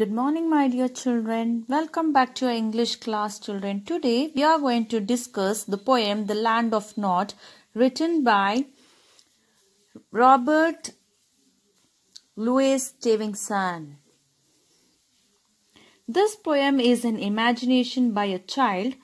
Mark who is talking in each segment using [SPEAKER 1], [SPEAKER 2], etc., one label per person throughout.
[SPEAKER 1] Good morning my dear children. Welcome back to your English class children. Today we are going to discuss the poem The Land of Nod written by Robert Louis Stevenson. This poem is an imagination by a child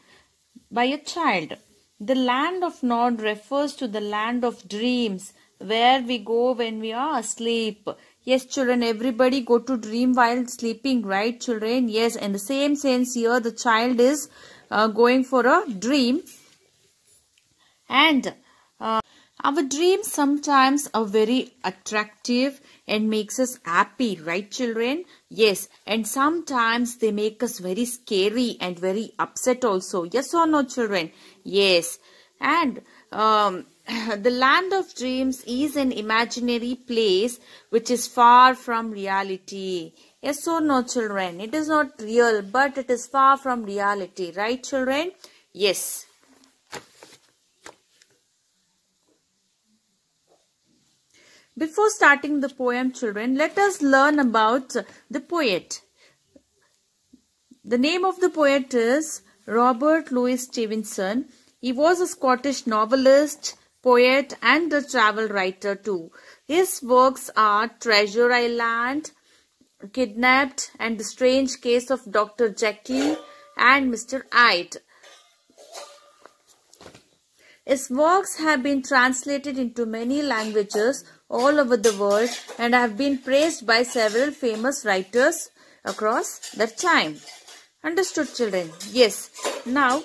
[SPEAKER 1] by a child. The land of Nod refers to the land of dreams where we go when we are asleep. Yes, children, everybody go to dream while sleeping, right, children? Yes, in the same sense here, the child is uh, going for a dream. And uh, our dreams sometimes are very attractive and makes us happy, right, children? Yes, and sometimes they make us very scary and very upset also. Yes or no, children? Yes. And um, the land of dreams is an imaginary place which is far from reality. Yes or no children? It is not real but it is far from reality. Right children? Yes. Before starting the poem children, let us learn about the poet. The name of the poet is Robert Louis Stevenson. He was a Scottish novelist, poet and the travel writer too. His works are Treasure Island, Kidnapped and The Strange Case of Dr. Jekyll and Mr. Hyde. His works have been translated into many languages all over the world and have been praised by several famous writers across the time. Understood children? Yes. Now,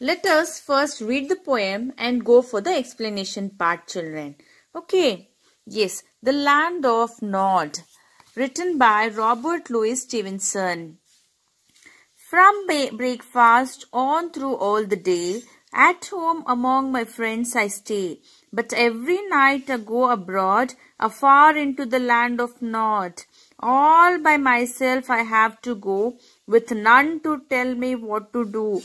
[SPEAKER 1] let us first read the poem and go for the explanation part children. Okay. Yes, The Land of Nod written by Robert Louis Stevenson. From breakfast on through all the day, at home among my friends I stay. But every night I go abroad, afar into the land of Nod. All by myself I have to go, with none to tell me what to do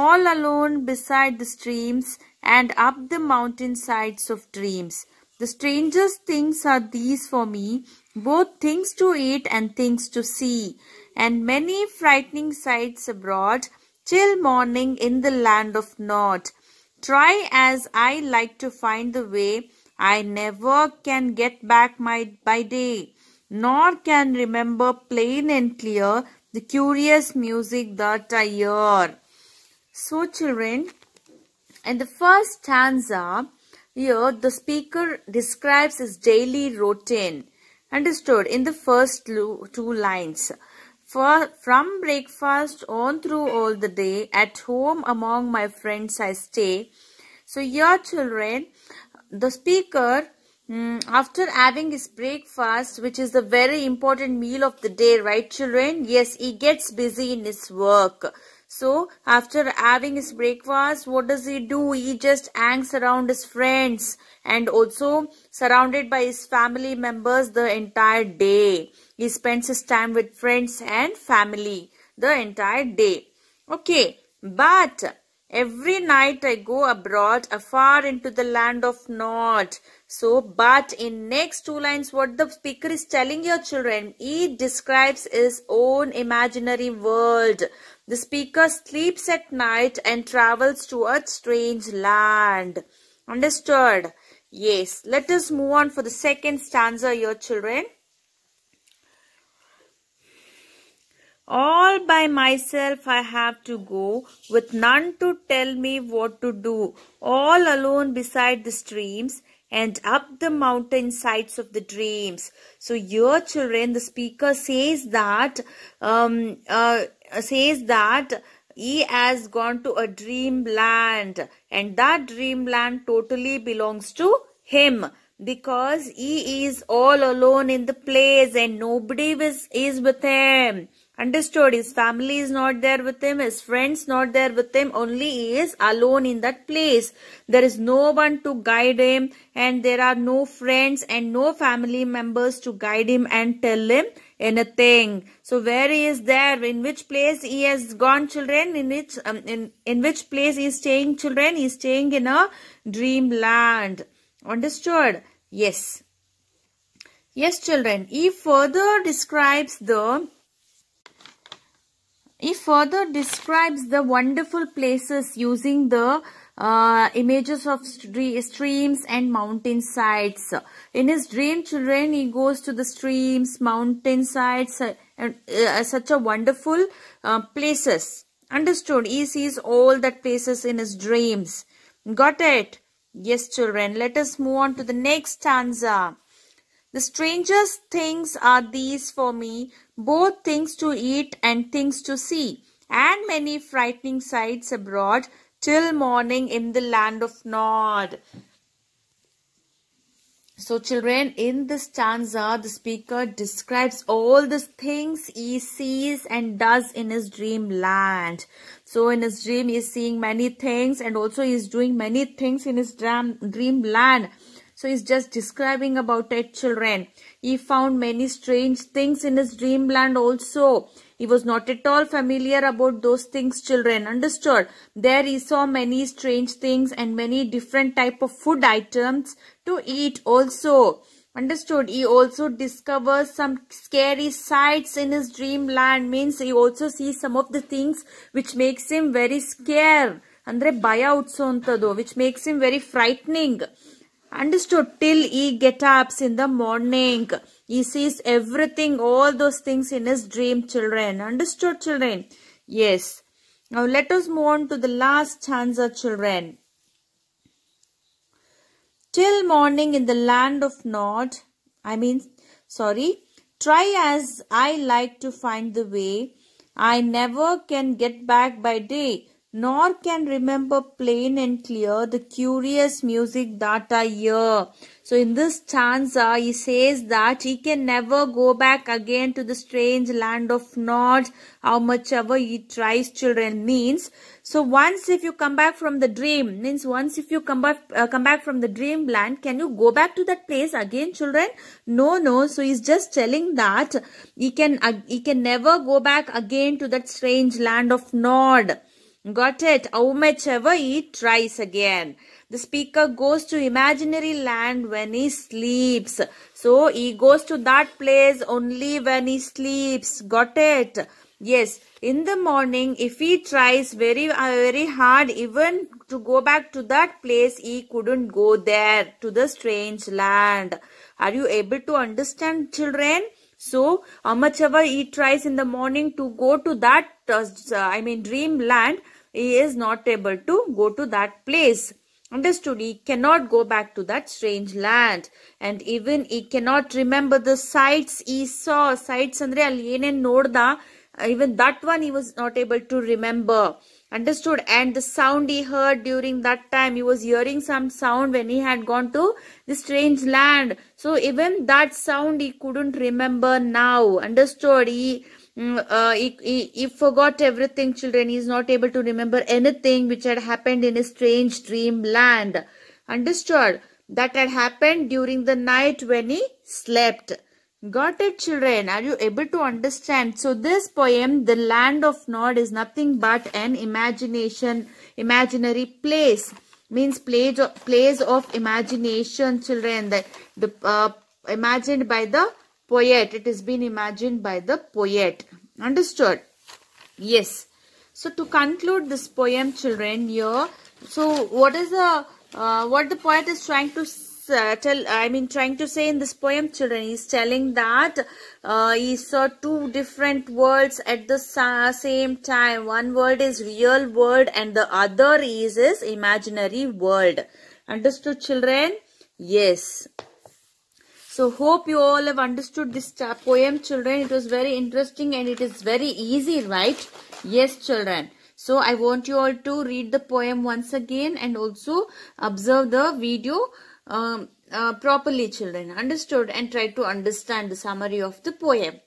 [SPEAKER 1] all alone beside the streams and up the mountain sides of dreams. The strangest things are these for me, both things to eat and things to see, and many frightening sights abroad, till morning in the land of naught. Try as I like to find the way, I never can get back my by day, nor can remember plain and clear the curious music that I hear. So children, in the first stanza, here the speaker describes his daily routine. Understood in the first two lines. For, from breakfast on through all the day, at home among my friends I stay. So here children, the speaker mm, after having his breakfast which is the very important meal of the day right children yes he gets busy in his work so after having his breakfast, what does he do? He just hangs around his friends and also surrounded by his family members the entire day. He spends his time with friends and family the entire day. Okay, but every night I go abroad afar into the land of naught. So, but in next two lines, what the speaker is telling your children, he describes his own imaginary world the speaker sleeps at night and travels to a strange land. Understood? Yes. Let us move on for the second stanza your children. All by myself I have to go, with none to tell me what to do. All alone beside the streams and up the mountain sides of the dreams. So your children, the speaker says that um, uh, says that he has gone to a dreamland and that dreamland totally belongs to him because he is all alone in the place and nobody is, is with him. Understood? His family is not there with him. His friends not there with him. Only he is alone in that place. There is no one to guide him and there are no friends and no family members to guide him and tell him Anything. So where he is there, in which place he has gone children, in which, um, in, in which place he is staying children, he is staying in a dreamland. Understood? Yes. Yes children, he further describes the he further describes the wonderful places using the uh, images of streams and mountain sides. In his dream children, he goes to the streams, mountain uh, and uh, such a wonderful uh, places. Understood? He sees all that places in his dreams. Got it? Yes children, let us move on to the next stanza. The strangest things are these for me, both things to eat and things to see, and many frightening sights abroad till morning in the land of Nod. So children, in this stanza, the speaker describes all the things he sees and does in his dream land. So in his dream, he is seeing many things and also he is doing many things in his dream, dream land. So he's just describing about it children. He found many strange things in his dreamland also. He was not at all familiar about those things children. Understood? There he saw many strange things and many different type of food items to eat also. Understood. He also discovers some scary sights in his dreamland. Means he also sees some of the things which makes him very scared. Andre baya utso antado, which makes him very frightening. Understood? Till he get ups in the morning. He sees everything, all those things in his dream, children. Understood, children? Yes. Now let us move on to the last stanza, children. Till morning in the land of Nod, I mean, sorry, try as I like to find the way. I never can get back by day nor can remember plain and clear the curious music that I hear. So in this stanza, he says that he can never go back again to the strange land of Nod, how much ever he tries, children means. So once if you come back from the dream, means once if you come back, uh, come back from the dream land, can you go back to that place again, children? No, no. So he's just telling that he can, uh, he can never go back again to that strange land of Nod. Got it? ever he tries again. The speaker goes to imaginary land when he sleeps. So he goes to that place only when he sleeps. Got it? Yes. In the morning, if he tries very, uh, very hard even to go back to that place, he couldn't go there to the strange land. Are you able to understand children? So Amachava he tries in the morning to go to that, uh, uh I mean dream land. He is not able to go to that place. Understood? He cannot go back to that strange land. And even he cannot remember the sights he saw. Sights andre ಅಲ್ಲಿ ಏನೇನು ನೋಡ್ದ even that one he was not able to remember. Understood? And the sound he heard during that time, he was hearing some sound when he had gone to the strange land. So even that sound he couldn't remember now. Understood? He, mm, uh, he, he, he forgot everything, children. He is not able to remember anything which had happened in a strange dream land. Understood? That had happened during the night when he slept. Got it children? Are you able to understand? So this poem, The Land of Nod is nothing but an imagination, imaginary place. Means place of, place of imagination children. The, the uh, imagined by the poet. It has been imagined by the poet. Understood? Yes. So to conclude this poem children here. So what is the, uh, what the poet is trying to say? uh, tell i mean trying to say in this poem children he's telling that uh, he saw two different worlds at the same time one world is real world and the other is his imaginary world understood children yes so hope you all have understood this poem children it was very interesting and it is very easy right yes children so I want you all to read the poem once again and also observe the video um, uh, properly children understood and try to understand the summary of the poem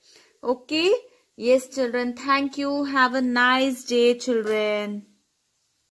[SPEAKER 1] okay yes children thank you have a nice day children